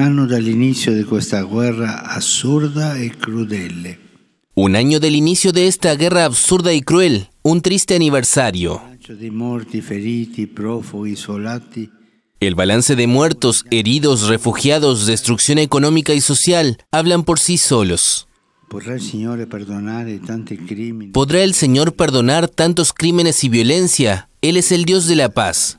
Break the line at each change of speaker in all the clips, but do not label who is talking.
un del inicio de guerra absurda y cruel
Un año del inicio de esta guerra absurda y cruel, un triste aniversario. El balance de muertos, heridos, refugiados, destrucción económica y social hablan por sí solos. ¿Podrá el Señor perdonar tantos crímenes y violencia? Él es el Dios de la paz.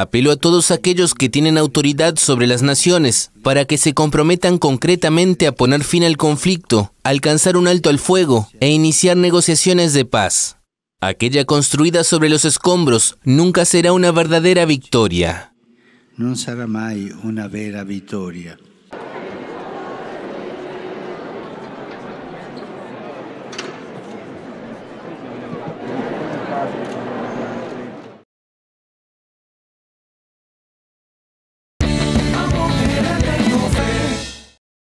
Apelo a todos aquellos que tienen autoridad sobre las naciones para que se comprometan concretamente a poner fin al conflicto, alcanzar un alto al fuego e iniciar negociaciones de paz. Aquella construida sobre los escombros nunca será una verdadera victoria.
No será una vera victoria.